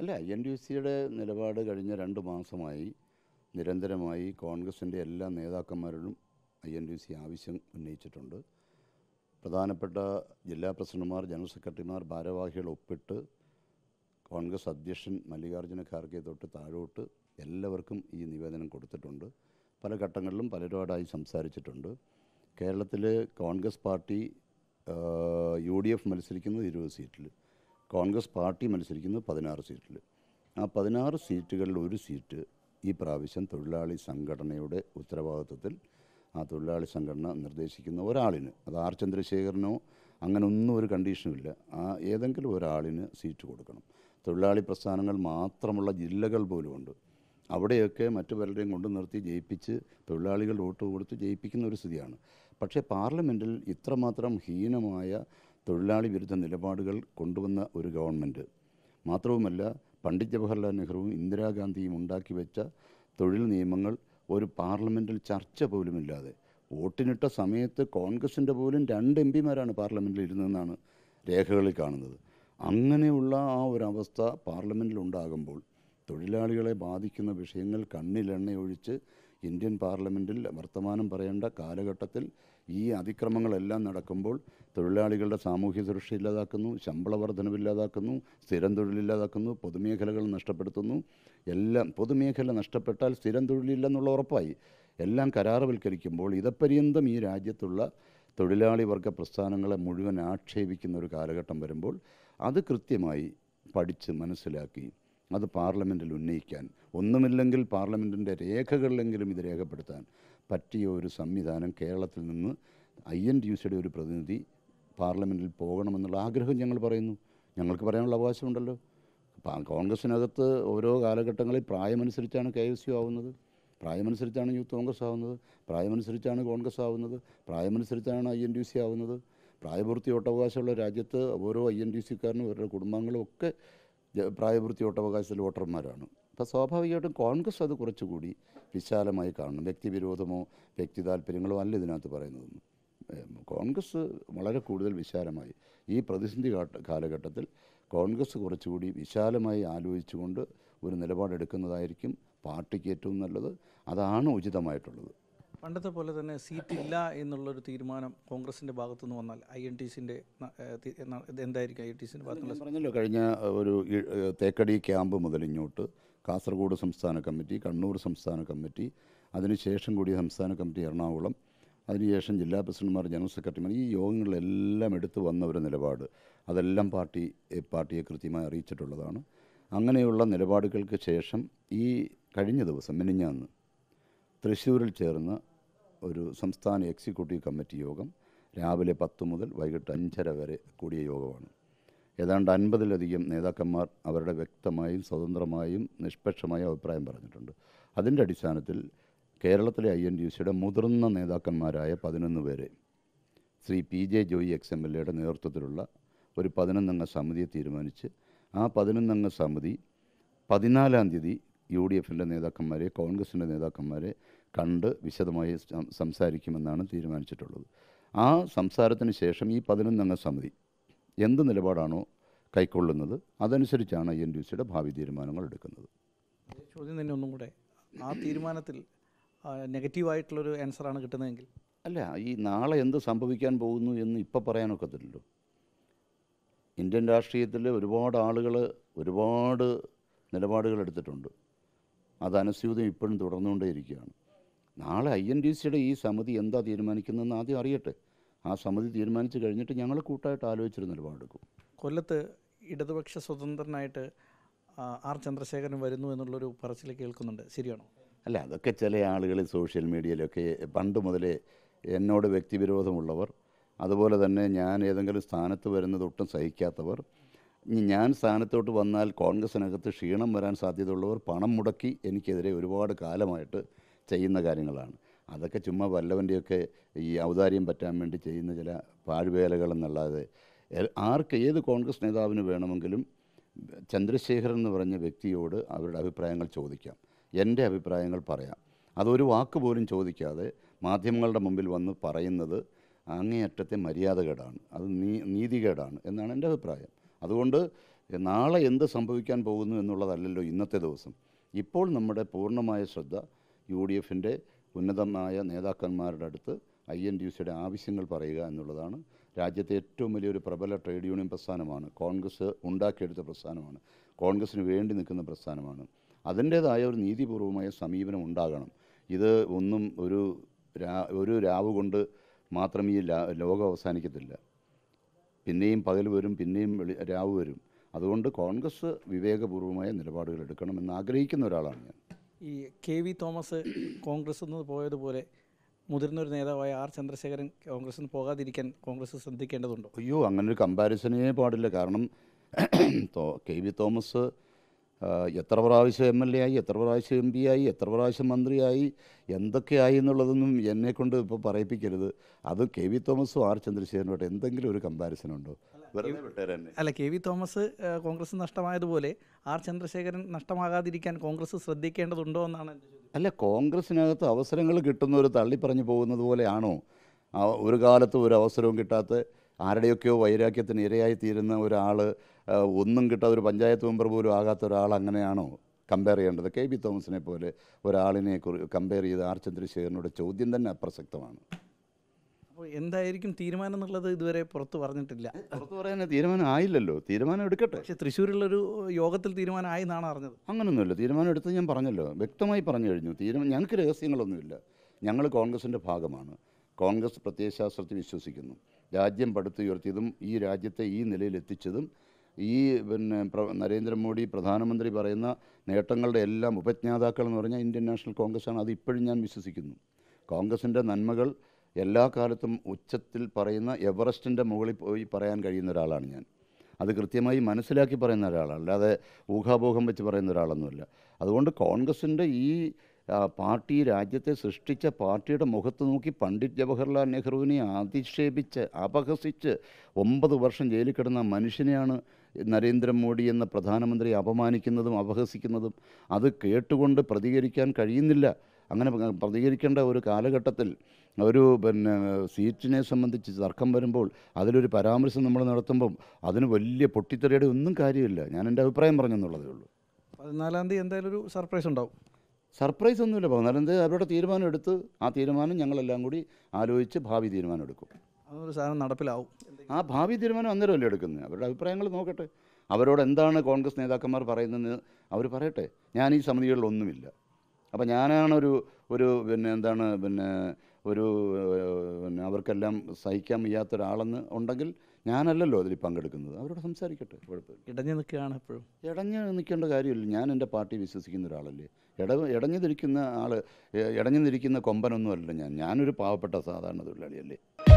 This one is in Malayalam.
അല്ല ഐ എൻ ഡി സിയുടെ നിലപാട് കഴിഞ്ഞ രണ്ട് മാസമായി നിരന്തരമായി കോൺഗ്രസിൻ്റെ എല്ലാ നേതാക്കന്മാരോടും ഐ എൻ ഡി സി ആവശ്യം ഉന്നയിച്ചിട്ടുണ്ട് പ്രധാനപ്പെട്ട ജില്ലാ പ്രസിഡന്റുമാർ ജനറൽ സെക്രട്ടറിമാർ ഭാരവാഹികൾ ഒപ്പിട്ട് കോൺഗ്രസ് അധ്യക്ഷൻ മല്ലികാർജ്ജുന ഖാർഗെ തൊട്ട് താഴോട്ട് എല്ലാവർക്കും ഈ നിവേദനം കൊടുത്തിട്ടുണ്ട് പല ഘട്ടങ്ങളിലും പലരോടായി സംസാരിച്ചിട്ടുണ്ട് കേരളത്തിൽ Congress party U D F മത്സരിക്കുന്നത് ഇരുപത് സീറ്റിൽ കോൺഗ്രസ് പാർട്ടി മത്സരിക്കുന്നത് പതിനാറ് സീറ്റിൽ ആ പതിനാറ് സീറ്റുകളിൽ ഒരു സീറ്റ് ഈ പ്രാവശ്യം തൊഴിലാളി സംഘടനയുടെ ഉത്തരവാദിത്വത്തിൽ ആ തൊഴിലാളി സംഘടന നിർദ്ദേശിക്കുന്ന ഒരാളിന് അത് ആർ ചന്ദ്രശേഖരനോ അങ്ങനെ ഒന്നും ഒരു കണ്ടീഷനുമില്ല ആ ഏതെങ്കിലും ഒരാളിന് സീറ്റ് കൊടുക്കണം തൊഴിലാളി പ്രസ്ഥാനങ്ങൾ മാത്രമുള്ള ജില്ലകൾ പോലുമുണ്ട് അവിടെയൊക്കെ മറ്റു പലരെയും കൊണ്ടു നിർത്തി ജയിപ്പിച്ച് തൊഴിലാളികൾ വോട്ട് കൊടുത്ത് ജയിപ്പിക്കുന്ന ഒരു സ്ഥിതിയാണ് പക്ഷേ പാർലമെൻറ്റിൽ ഇത്രമാത്രം ഹീനമായ തൊഴിലാളി വിരുദ്ധ നിലപാടുകൾ കൊണ്ടുവന്ന ഒരു ഗവൺമെൻറ് മാത്രവുമല്ല പണ്ഡിറ്റ് ജവഹർലാൽ നെഹ്റുവും ഇന്ദിരാഗാന്ധിയും ഉണ്ടാക്കി വെച്ച തൊഴിൽ നിയമങ്ങൾ ഒരു പാർലമെൻറ്റിൽ ചർച്ച പോലുമില്ലാതെ വോട്ടിനിട്ട സമയത്ത് കോൺഗ്രസിൻ്റെ പോലും രണ്ട് എം പിമാരാണ് പാർലമെൻറ്റിൽ ഇരുന്നതെന്നാണ് രേഖകളിൽ കാണുന്നത് അങ്ങനെയുള്ള ആ ഒരവസ്ഥ ഉണ്ടാകുമ്പോൾ തൊഴിലാളികളെ ബാധിക്കുന്ന വിഷയങ്ങൾ കണ്ണിലെണ്ണയൊഴിച്ച് ഇന്ത്യൻ പാർലമെൻറ്റിൽ വർത്തമാനം പറയേണ്ട കാലഘട്ടത്തിൽ ഈ അതിക്രമങ്ങളെല്ലാം നടക്കുമ്പോൾ തൊഴിലാളികളുടെ സാമൂഹ്യ സുരക്ഷ ഇല്ലാതാക്കുന്നു ശമ്പള ഇല്ലാതാക്കുന്നു സ്ഥിരം തൊഴിലില്ലാതാക്കുന്നു പൊതുമേഖലകൾ നഷ്ടപ്പെടുത്തുന്നു എല്ലാം പൊതുമേഖല നഷ്ടപ്പെട്ടാൽ സ്ഥിരം തൊഴിലില്ലെന്നുള്ള ഉറപ്പായി എല്ലാം കരാറുവൽക്കരിക്കുമ്പോൾ ഇതപര്യന്തം ഈ രാജ്യത്തുള്ള തൊഴിലാളി വർഗ പ്രസ്ഥാനങ്ങളെ മുഴുവൻ ആക്ഷേപിക്കുന്ന ഒരു കാലഘട്ടം വരുമ്പോൾ അത് കൃത്യമായി പഠിച്ച് മനസ്സിലാക്കി അത് പാർലമെൻറ്റിൽ ഉന്നയിക്കാൻ ഒന്നുമില്ലെങ്കിൽ പാർലമെൻറ്റിൻ്റെ രേഖകളിലെങ്കിലും ഇത് രേഖപ്പെടുത്താൻ പറ്റിയ ഒരു സംവിധാനം കേരളത്തിൽ നിന്ന് ഐ എൻ ടി യു സിയുടെ ഒരു പ്രതിനിധി പാർലമെൻറ്റിൽ പോകണമെന്നുള്ള ആഗ്രഹം ഞങ്ങൾ പറയുന്നു ഞങ്ങൾക്ക് പറയാനുള്ള അവകാശമുണ്ടല്ലോ കോൺഗ്രസ്സിനകത്ത് ഓരോ കാലഘട്ടങ്ങളിൽ പ്രായമനുസരിച്ചാണ് കെ എസ് യു ആവുന്നത് പ്രായമനുസരിച്ചാണ് യൂത്ത് കോൺഗ്രസ് ആവുന്നത് പ്രായമനുസരിച്ചാണ് കോൺഗ്രസ് ആവുന്നത് പ്രായമനുസരിച്ചാണ് ഐ എൻ ടി സി ആവുന്നത് പ്രായപൂർത്തി ഓട്ടവകാശമുള്ള രാജ്യത്ത് ഓരോ ഐ എൻ ടി സിക്കാരനും അവരുടെ കുടുംബാംഗങ്ങളും ഒക്കെ പ്രായപൂർത്തിയോട്ടവകാശത്തിൽ വോട്ടർമാരാണ് അപ്പോൾ സ്വാഭാവികമായിട്ടും കോൺഗ്രസ് അത് കുറച്ചുകൂടി വിശാലമായി കാണണം വ്യക്തിവിരോധമോ വ്യക്തി താല്പര്യങ്ങളോ അല്ല ഇതിനകത്ത് പറയുന്നതൊന്നും കോൺഗ്രസ് വളരെ കൂടുതൽ വിശാലമായി ഈ പ്രതിസന്ധി കാലഘട്ടത്തിൽ കോൺഗ്രസ് കുറച്ചുകൂടി വിശാലമായി ആലോചിച്ചുകൊണ്ട് ഒരു നിലപാടെടുക്കുന്നതായിരിക്കും പാർട്ടിക്ക് ഏറ്റവും നല്ലത് അതാണ് ഉചിതമായിട്ടുള്ളത് പണ്ടത്തെ പോലെ തന്നെ സീറ്റ് ഇല്ല എന്നുള്ളൊരു തീരുമാനം കോൺഗ്രസിന്റെ ഭാഗത്തു നിന്ന് വന്നാൽ ഐ എൻ ടി സിന്റെ എന്തായിരിക്കും ഐ എൻ ടി സിന്റെ ഭാഗത്തുള്ള പറഞ്ഞല്ലോ കഴിഞ്ഞ ഒരു തേക്കടി ക്യാമ്പ് മുതൽ ഇങ്ങോട്ട് കാസർഗോഡ് സംസ്ഥാന കമ്മിറ്റി കണ്ണൂർ സംസ്ഥാന കമ്മിറ്റി അതിനുശേഷം കൂടി സംസ്ഥാന കമ്മിറ്റി എറണാകുളം അതിനുശേഷം ജില്ലാ പ്രസിഡന്റ്മാർ ജനറൽ സെക്രട്ടറിമാർ ഈ യോഗങ്ങളിലെല്ലാം എടുത്തു വന്ന ഒരു നിലപാട് അതെല്ലാം പാർട്ടി പാർട്ടിയെ കൃത്യമായി അറിയിച്ചിട്ടുള്ളതാണ് അങ്ങനെയുള്ള നിലപാടുകൾക്ക് ശേഷം ഈ കഴിഞ്ഞ ദിവസം മിനിഞ്ഞാന്ന് തൃശ്ശൂരിൽ ചേർന്ന ഒരു സംസ്ഥാന എക്സിക്യൂട്ടീവ് കമ്മിറ്റി യോഗം രാവിലെ പത്ത് മുതൽ വൈകിട്ട് അഞ്ചര വരെ കൂടിയ യോഗമാണ് ഏതാണ്ട് അൻപതിലധികം നേതാക്കന്മാർ അവരുടെ വ്യക്തമായും സ്വതന്ത്രമായും നിഷ്പക്ഷമായ അഭിപ്രായം പറഞ്ഞിട്ടുണ്ട് അതിൻ്റെ അടിസ്ഥാനത്തിൽ കേരളത്തിലെ ഐ എൻ ഡി സിയുടെ മുതിർന്ന നേതാക്കന്മാരായ പതിനൊന്ന് പേരെ Shri P J Joy ex M L എയുടെ നേതൃത്വത്തിലുള്ള ഒരു പതിനൊന്നംഗ സമിതിയെ തീരുമാനിച്ച് ആ പതിനൊന്നംഗ സമിതി പതിനാലാം തീയതി യു ഡി എഫിൻ്റെ നേതാക്കന്മാരെ കോൺഗ്രസിൻ്റെ നേതാക്കന്മാരെ കണ്ട് വിശദമായി സംസാരിക്കുമെന്നാണ് തീരുമാനിച്ചിട്ടുള്ളത് ആ സംസാരത്തിന് ശേഷം ഈ പതിനൊന്നംഗ സമിതി എന്ത് നിലപാടാണോ കൈക്കൊള്ളുന്നത് അതനുസരിച്ചാണ് എൻ ഡി സിയുടെ ഭാവി തീരുമാനങ്ങൾ എടുക്കുന്നത് ചോദ്യം തന്നെ ഒന്നും കൂടെ ആ തീരുമാനത്തിൽ നെഗറ്റീവായിട്ടുള്ളൊരു ആൻസറാണ് കിട്ടുന്നതെങ്കിൽ അല്ല ഈ നാളെ എന്ത് സംഭവിക്കാൻ പോകുന്നു എന്ന് ഇപ്പം പറയാനൊക്കത്തില്ലല്ലോ ഇന്ത്യൻ രാഷ്ട്രീയത്തിൽ ഒരുപാട് ആളുകൾ ഒരുപാട് നിലപാടുകൾ എടുത്തിട്ടുണ്ട് അത് അനുസ്യൂതം ഇപ്പോഴും തുടർന്നുകൊണ്ടേയിരിക്കുകയാണ് നാളെ ഐ എൻ ഡി സിയുടെ ഈ സമിതി എന്താ തീരുമാനിക്കുന്നതെന്ന് ആദ്യം അറിയട്ടെ ആ സമിതി തീരുമാനിച്ചു കഴിഞ്ഞിട്ട് ഞങ്ങൾ കൂട്ടായിട്ട് ആലോചിച്ചൊരു നിലപാടെടുക്കും കൊല്ലത്ത് ഇടതുപക്ഷ സ്വതന്ത്രനായിട്ട് ആർ ചന്ദ്രശേഖരൻ വരുന്നു എന്നുള്ളൊരു പറച്ചിൽ കേൾക്കുന്നുണ്ട് ശരിയാണോ അല്ല അതൊക്കെ ചില ആളുകൾ സോഷ്യൽ മീഡിയയിലൊക്കെ പണ്ട് മുതലേ എന്നോട് വ്യക്തിവിരോധമുള്ളവർ അതുപോലെ തന്നെ ഞാൻ ഏതെങ്കിലും സ്ഥാനത്ത് വരുന്നത് ഒട്ടും സഹിക്കാത്തവർ ഇനി ഞാൻ സ്ഥാനത്തോട്ട് വന്നാൽ കോൺഗ്രസിനകത്ത് ക്ഷീണം വരാൻ സാധ്യതയുള്ളവർ പണം മുടക്കി എനിക്കെതിരെ ഒരുപാട് കാലമായിട്ട് ചെയ്യുന്ന കാര്യങ്ങളാണ് അതൊക്കെ ചുമ്മാ വല്ലവൻ്റെയൊക്കെ ഈ ഔദാര്യം പറ്റാൻ വേണ്ടി ചെയ്യുന്ന ചില പാഴ്വേലകൾ എന്നല്ലാതെ ആർക്ക് ഏത് കോൺഗ്രസ് നേതാവിന് വേണമെങ്കിലും ചന്ദ്രശേഖരൻ എന്ന് പറഞ്ഞ വ്യക്തിയോട് അവരുടെ അഭിപ്രായങ്ങൾ ചോദിക്കാം എൻ്റെ അഭിപ്രായങ്ങൾ പറയാം അതൊരു വാക്ക് പോലും ചോദിക്കാതെ മാധ്യമങ്ങളുടെ മുമ്പിൽ വന്ന് പറയുന്നത് അങ്ങേയറ്റത്തെ മര്യാദകേടാണ് അത് നീ നീതികേടാണ് എന്നാണ് എൻ്റെ അഭിപ്രായം അതുകൊണ്ട് നാളെ എന്ത് സംഭവിക്കാൻ പോകുന്നു എന്നുള്ളതല്ലല്ലോ ഇന്നത്തെ ദിവസം ഇപ്പോൾ നമ്മുടെ പൂർണ്ണമായ ശ്രദ്ധ യു ഡി എഫിൻ്റെ ഉന്നതമായ നേതാക്കന്മാരുടെ അടുത്ത് ഐ എൻ ഡി സിയുടെ ആവശ്യങ്ങൾ പറയുക എന്നുള്ളതാണ് രാജ്യത്തെ ഏറ്റവും വലിയൊരു പ്രബല ട്രേഡ് യൂണിയൻ പ്രസ്ഥാനമാണ് കോൺഗ്രസ് ഉണ്ടാക്കിയെടുത്ത പ്രസ്ഥാനമാണ് കോൺഗ്രസ്സിന് വേണ്ടി നിൽക്കുന്ന പ്രസ്ഥാനമാണ് അതിൻ്റേതായ ഒരു നീതിപൂർവമായ സമീപനം ഉണ്ടാകണം ഇത് ഒന്നും ഒരു ഒരു രാവ് കൊണ്ട് മാത്രം ഈ ലോകം അവസാനിക്കത്തില്ല പിന്നെയും പകൽ വരും പിന്നെയും വെളി രാവ് വരും അതുകൊണ്ട് കോൺഗ്രസ് വിവേകപൂർവമായ നിലപാടുകൾ എടുക്കണമെന്ന് ആഗ്രഹിക്കുന്ന ഒരാളാണ് ഞാൻ ഈ കെ വി തോമസ് കോൺഗ്രസ് നിന്ന് പോയതുപോലെ മുതിർന്ന ഒരു നേതാവായ ആർ ചന്ദ്രശേഖരൻ കോൺഗ്രസിൽ നിന്ന് പോകാതിരിക്കാൻ കോൺഗ്രസ് ശ്രദ്ധിക്കേണ്ടതുണ്ടോ അയ്യോ അങ്ങനെ ഒരു കമ്പാരിസനേ പാടില്ല കാരണം കെ വി തോമസ് എത്ര പ്രാവശ്യം എം എൽ എ ആയി എത്ര പ്രാവശ്യം എം പി ആയി എത്ര പ്രാവശ്യം മന്ത്രിയായി എന്തൊക്കെയായി എന്നുള്ളതൊന്നും എന്നെക്കൊണ്ട് ഇപ്പോൾ പറയിപ്പിക്കരുത് അത് കെ വി തോമസും ആർ ചന്ദ്രശേഖരനോട്ട് എന്തെങ്കിലും ഒരു കമ്പാരിസൺ ഉണ്ടോ അല്ല കെ വി തോമസ് കോൺഗ്രസ് നഷ്ടമായതുപോലെ ആർ ചന്ദ്രശേഖരൻ നഷ്ടമാകാതിരിക്കാൻ കോൺഗ്രസ് ശ്രദ്ധിക്കേണ്ടതുണ്ടോ എന്നാണ് അല്ല കോൺഗ്രസിനകത്ത് അവസരങ്ങൾ കിട്ടുന്നവർ തള്ളിപ്പറഞ്ഞു പോകുന്നത് പോലെയാണോ ഒരു കാലത്തും ഒരു അവസരവും കിട്ടാത്ത ആരുടെയൊക്കെയോ വൈരാഗ്യത്തിന് ഇരയായി തീരുന്ന ഒരാൾ ഒന്നും കിട്ടാതെ ഒരു പഞ്ചായത്ത് മെമ്പർ പോലും ആകാത്ത ഒരാൾ അങ്ങനെയാണോ കമ്പയർ ചെയ്യേണ്ടത് കെ ബി തോമസിനെ പോലെ ഒരാളിനെ കമ്പയർ ചെയ്ത് ആർ ചന്ദ്രശേഖരനോട് ചോദ്യം തന്നെ അപ്രസക്തമാണ് അപ്പോൾ എന്തായിരിക്കും തീരുമാനം എന്നുള്ളത് ഇതുവരെ പുറത്ത് പറഞ്ഞിട്ടില്ല പുറത്ത് പറയാൻ തീരുമാനം ആയില്ലല്ലോ തീരുമാനം എടുക്കട്ടെ പക്ഷേ തൃശ്ശൂരിലൊരു യോഗത്തിൽ തീരുമാനം ആയി എന്നാണ് അറിഞ്ഞത് അങ്ങനൊന്നുമില്ല തീരുമാനം എടുത്ത് ഞാൻ പറഞ്ഞല്ലോ വ്യക്തമായി പറഞ്ഞു കഴിഞ്ഞു തീരുമാനം ഞങ്ങൾക്ക് രഹസ്യങ്ങളൊന്നുമില്ല ഞങ്ങൾ കോൺഗ്രസിൻ്റെ ഭാഗമാണ് കോൺഗ്രസ് പ്രത്യയശാസ്ത്രത്തിൽ വിശ്വസിക്കുന്നു രാജ്യം പടുത്തുയർത്തിയതും ഈ രാജ്യത്തെ ഈ നിലയിലെത്തിച്ചതും ഈ പിന്നെ നരേന്ദ്രമോദി പ്രധാനമന്ത്രി പറയുന്ന നേട്ടങ്ങളുടെ എല്ലാം ഉപജ്ഞാതാക്കൾ എന്ന് പറഞ്ഞാൽ ഇന്ത്യൻ നാഷണൽ കോൺഗ്രസ്സാണ് അത് ഇപ്പോഴും ഞാൻ വിശ്വസിക്കുന്നു കോൺഗ്രസിൻ്റെ നന്മകൾ എല്ലാ കാലത്തും ഉച്ചത്തിൽ പറയുന്ന എവറസ്റ്റിൻ്റെ മുകളിൽ പോയി പറയാൻ കഴിയുന്ന ഒരാളാണ് ഞാൻ അത് കൃത്യമായി മനസ്സിലാക്കി പറയുന്ന ഒരാളാണ് അല്ലാതെ ഊഹാപോഹം വെച്ച് പറയുന്ന ഒരാളൊന്നുമല്ല അതുകൊണ്ട് കോൺഗ്രസിൻ്റെ ഈ പാർട്ടി രാജ്യത്തെ സൃഷ്ടിച്ച പാർട്ടിയുടെ മുഖത്ത് നോക്കി പണ്ഡിറ്റ് ജവഹർലാൽ നെഹ്റുവിനെ അധിക്ഷേപിച്ച് അപഹസിച്ച് ഒമ്പത് വർഷം ജയിലിൽ കിടന്ന മനുഷ്യനെയാണ് നരേന്ദ്രമോദി എന്ന പ്രധാനമന്ത്രി അപമാനിക്കുന്നതും അപഹസിക്കുന്നതും അത് കേട്ടുകൊണ്ട് പ്രതികരിക്കാൻ കഴിയുന്നില്ല അങ്ങനെ പ്രതികരിക്കേണ്ട ഒരു കാലഘട്ടത്തിൽ ഒരു പിന്നെ സീറ്റിനെ സംബന്ധിച്ച് തർക്കം വരുമ്പോൾ അതിലൊരു പരാമർശം നമ്മൾ നടത്തുമ്പം അതിന് വലിയ പൊട്ടിത്തെറിയുടെ ഒന്നും കാര്യമില്ല ഞാൻ എൻ്റെ അഭിപ്രായം പറഞ്ഞെന്നുള്ളതേ ഉള്ളൂ പതിനാലാം തീയതി എന്തായാലും ഒരു സർപ്രൈസ് ഉണ്ടാവും സർപ്രൈസ് ഒന്നുമില്ല പതിനാലെന്ത് അവരുടെ തീരുമാനം എടുത്ത് ആ തീരുമാനം ഞങ്ങളെല്ലാം കൂടി ആലോചിച്ച് ഭാവി തീരുമാനം എടുക്കും അതൊരു സാധനം നടപ്പിലാവും ആ ഭാവി തീരുമാനം അന്നേരമല്ലേ എടുക്കുന്നത് അവരുടെ അഭിപ്രായങ്ങൾ നോക്കട്ടെ അവരോട് എന്താണ് കോൺഗ്രസ് നേതാക്കന്മാർ പറയുന്നതെന്ന് അവർ പറയട്ടെ ഞാൻ ഈ സമിതികളിലൊന്നുമില്ല അപ്പോൾ ഞാനാണൊരു ഒരു പിന്നെ എന്താണ് പിന്നെ ഒരു പിന്നെ അവർക്കെല്ലാം സഹിക്കാൻ വയ്യാത്തൊരാളെന്ന് ഉണ്ടെങ്കിൽ ഞാനല്ലല്ലോ അതിൽ പങ്കെടുക്കുന്നത് അവരോട് സംസാരിക്കട്ടെ കുഴപ്പമില്ല ഇടഞ്ഞു നിൽക്കുകയാണ് എപ്പോഴും നിൽക്കേണ്ട കാര്യമില്ല ഞാൻ എൻ്റെ പാർട്ടി വിശ്വസിക്കുന്ന ഒരാളല്ലേ ഇട ഇടഞ്ഞു തിരിക്കുന്ന ആൾ ഇടഞ്ഞു നിൽക്കുന്ന അല്ല ഞാൻ ഞാനൊരു പാവപ്പെട്ട സാധാരണ തൊഴിലാളിയല്ലേ